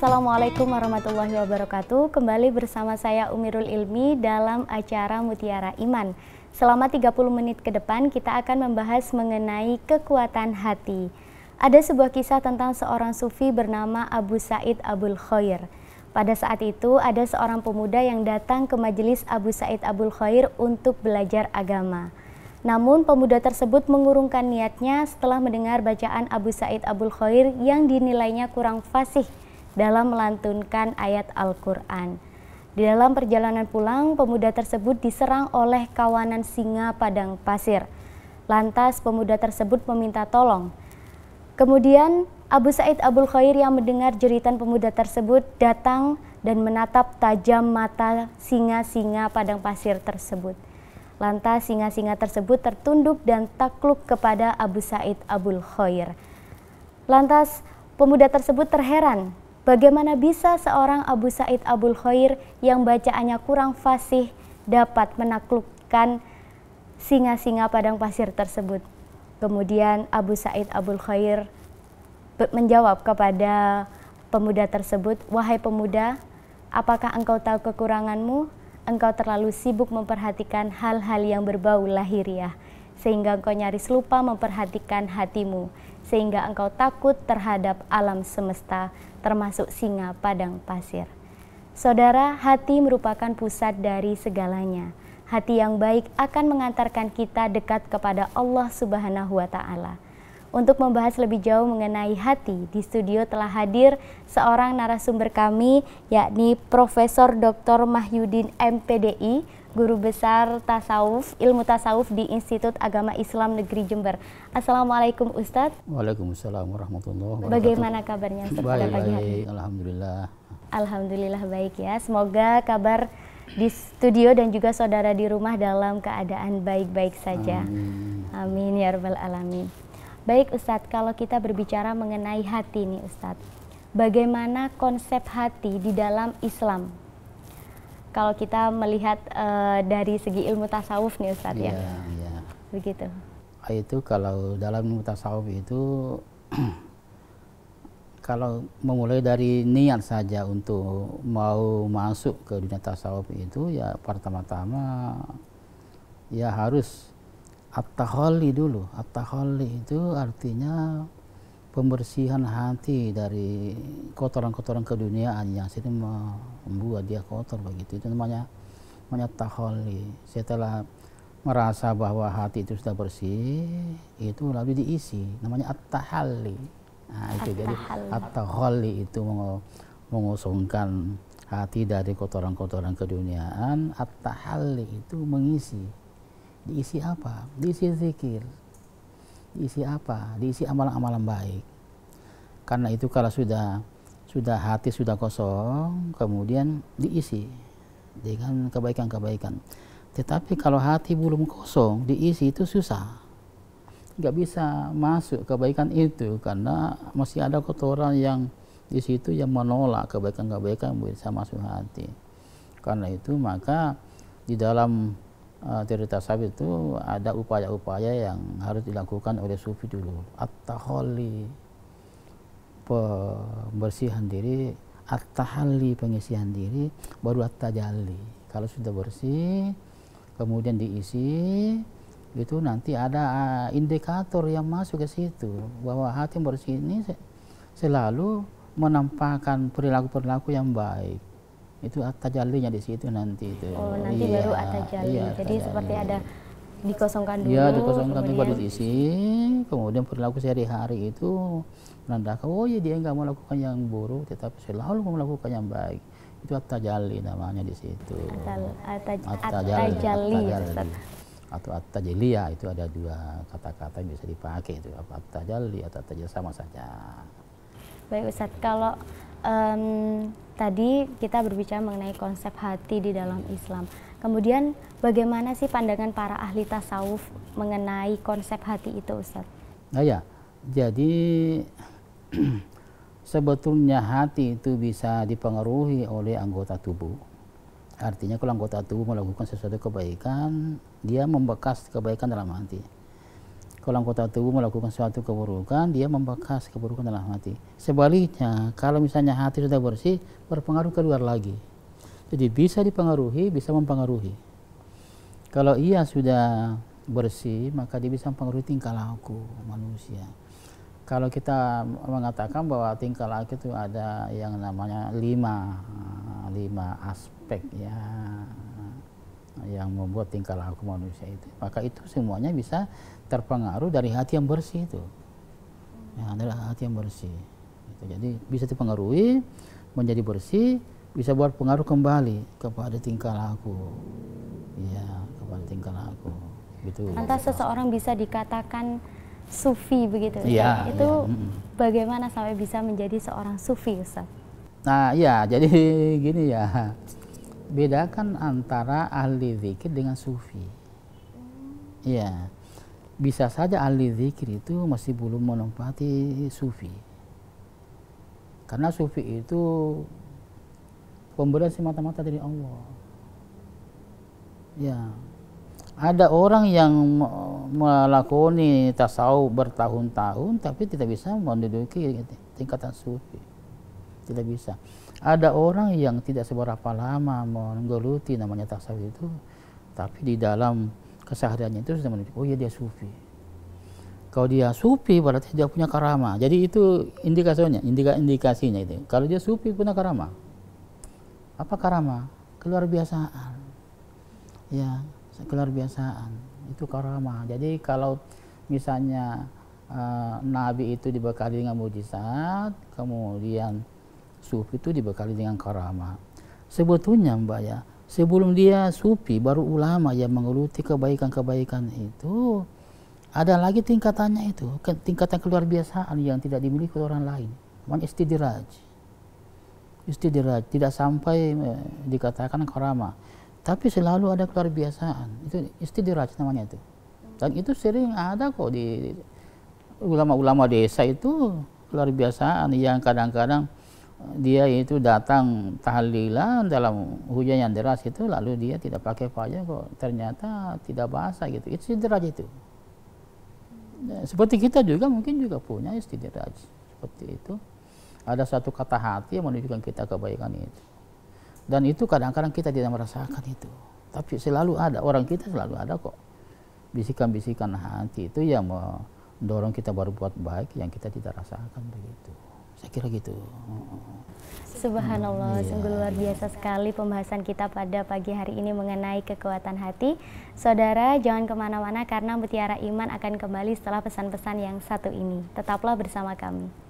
Assalamualaikum warahmatullahi wabarakatuh. Kembali bersama saya Umirul Ilmi dalam acara Mutiara Iman. Selama 30 menit ke depan kita akan membahas mengenai kekuatan hati. Ada sebuah kisah tentang seorang sufi bernama Abu Said Abul Khair. Pada saat itu ada seorang pemuda yang datang ke majelis Abu Said Abul Khair untuk belajar agama. Namun pemuda tersebut mengurungkan niatnya setelah mendengar bacaan Abu Said Abul Khair yang dinilainya kurang fasih dalam melantunkan ayat Al-Quran. Di dalam perjalanan pulang, pemuda tersebut diserang oleh kawanan singa padang pasir. Lantas pemuda tersebut meminta tolong. Kemudian Abu Said Abdul Khair yang mendengar jeritan pemuda tersebut datang dan menatap tajam mata singa-singa padang pasir tersebut. Lantas singa-singa tersebut tertunduk dan takluk kepada Abu Said Abdul Khair. Lantas pemuda tersebut terheran Bagaimana bisa seorang Abu Said Abul Khair yang bacaannya kurang fasih dapat menaklukkan singa-singa padang pasir tersebut? Kemudian Abu Said Abul Khair menjawab kepada pemuda tersebut, "Wahai pemuda, apakah engkau tahu kekuranganmu? Engkau terlalu sibuk memperhatikan hal-hal yang berbau lahiriah." sehingga engkau nyaris lupa memperhatikan hatimu, sehingga engkau takut terhadap alam semesta, termasuk singa padang pasir. Saudara, hati merupakan pusat dari segalanya. Hati yang baik akan mengantarkan kita dekat kepada Allah Subhanahu wa Ta'ala. Untuk membahas lebih jauh mengenai hati, di studio telah hadir seorang narasumber kami, yakni Profesor Dr. Mahyudin MPDI, Guru Besar Tasawuf, Ilmu Tasawuf di Institut Agama Islam Negeri Jember. Assalamualaikum Ustadz. Waalaikumsalam warahmatullahi wabarakatuh. Bagaimana kabarnya Baik. pagi hari Alhamdulillah. Alhamdulillah baik ya. Semoga kabar di studio dan juga saudara di rumah dalam keadaan baik-baik saja. Amin. Amin ya rabbal alamin. Baik Ustadz, kalau kita berbicara mengenai hati nih Ustadz, bagaimana konsep hati di dalam Islam? Kalau kita melihat e, dari segi ilmu tasawuf nih Ustadz ya, Iya, ya. Begitu. Itu kalau dalam ilmu tasawuf itu kalau memulai dari niat saja untuk mau masuk ke dunia tasawuf itu ya pertama-tama ya harus at dulu. at itu artinya pembersihan hati dari kotoran-kotoran keduniaan yang sini membuat dia kotor begitu. Itu namanya namanya Setelah merasa bahwa hati itu sudah bersih, itu lalu diisi namanya at-tahalli. Nah, itu jadi at itu mengosongkan hati dari kotoran-kotoran keduniaan, at-tahalli itu mengisi diisi apa? Diisi zikir. Diisi apa? Diisi amalan-amalan baik. Karena itu kalau sudah sudah hati sudah kosong, kemudian diisi dengan kebaikan-kebaikan. Tetapi kalau hati belum kosong, diisi itu susah. Nggak bisa masuk kebaikan itu karena masih ada kotoran yang di situ yang menolak kebaikan-kebaikan bisa masuk hati. Karena itu maka di dalam uh, teori tasawuf itu ada upaya-upaya yang harus dilakukan oleh sufi dulu. At-taholi pembersihan diri, at tahalli pengisian diri, baru at-tajalli. Kalau sudah bersih, kemudian diisi, itu nanti ada eh, indikator yang masuk ke situ bahwa hati bersih ini selalu menampakkan perilaku-perilaku yang baik itu tajallinya di situ nanti itu. Oh, nanti iya, baru atajalli. Iya, Jadi tajalli. seperti ada dikosongkan iya, dulu. Iya, dikosongkan dulu baru diisi, kemudian perilaku sehari-hari itu menandakan oh ya dia nggak melakukan yang buruk tetapi selalu melakukan yang baik. Itu jali namanya di situ. Atajalli. Ya, atau atajalli ya itu ada dua kata-kata yang bisa dipakai itu. jali atau atajalli sama saja. Baik Ustaz, kalau um, tadi kita berbicara mengenai konsep hati di dalam Islam. Kemudian bagaimana sih pandangan para ahli tasawuf mengenai konsep hati itu Ustaz? Nah ya, jadi sebetulnya hati itu bisa dipengaruhi oleh anggota tubuh. Artinya kalau anggota tubuh melakukan sesuatu kebaikan, dia membekas kebaikan dalam hati kalau anggota tubuh melakukan suatu keburukan, dia membekas keburukan dalam hati. Sebaliknya, kalau misalnya hati sudah bersih, berpengaruh ke luar lagi. Jadi bisa dipengaruhi, bisa mempengaruhi. Kalau ia sudah bersih, maka dia bisa mempengaruhi tingkah laku manusia. Kalau kita mengatakan bahwa tingkah laku itu ada yang namanya lima, lima aspek ya yang membuat tingkah laku manusia itu maka itu semuanya bisa terpengaruh dari hati yang bersih itu ya, adalah hati yang bersih gitu. jadi bisa dipengaruhi menjadi bersih bisa buat pengaruh kembali kepada tingkah laku ya kepada tingkah laku gitu lantas seseorang bisa dikatakan sufi begitu ya, ya. itu ya. bagaimana sampai bisa menjadi seorang sufi Ustaz? Nah, ya, jadi gini ya bedakan antara ahli zikir dengan sufi. Ya, bisa saja ahli zikir itu masih belum menempati sufi. Karena sufi itu pemberian semata-mata dari Allah. Ya, ada orang yang melakoni tasawuf bertahun-tahun tapi tidak bisa menduduki tingkatan sufi. Tidak bisa. Ada orang yang tidak seberapa lama menggeluti namanya tasawuf itu, tapi di dalam kesehariannya itu sudah menunjukkan, oh iya dia sufi. Kalau dia sufi berarti dia punya karama. Jadi itu indikasinya, indika indikasinya itu. Kalau dia sufi punya karama. Apa karama? Keluar biasaan. Ya, keluar biasaan. Itu karama. Jadi kalau misalnya eh, Nabi itu dibekali dengan mujizat, kemudian sufi itu dibekali dengan karama. Sebetulnya Mbak ya, sebelum dia sufi baru ulama yang mengeluti kebaikan-kebaikan itu ada lagi tingkatannya itu, tingkatan keluar biasaan yang tidak dimiliki oleh orang lain. Man istidraj. Istidraj tidak sampai eh, dikatakan karama, tapi selalu ada keluar biasaan. Itu istidraj namanya itu. Dan itu sering ada kok di ulama-ulama desa itu keluar biasaan yang kadang-kadang dia itu datang tahlilan dalam hujan yang deras itu lalu dia tidak pakai payung kok ternyata tidak basah gitu itu istidraj itu ya, seperti kita juga mungkin juga punya istidraj seperti itu ada satu kata hati yang menunjukkan kita kebaikan itu dan itu kadang-kadang kita tidak merasakan itu tapi selalu ada orang kita selalu ada kok bisikan-bisikan hati itu yang mendorong kita berbuat baik yang kita tidak rasakan begitu saya kira gitu. Subhanallah, yeah. sungguh luar biasa sekali pembahasan kita pada pagi hari ini mengenai kekuatan hati. Saudara, jangan kemana-mana karena Mutiara Iman akan kembali setelah pesan-pesan yang satu ini. Tetaplah bersama kami.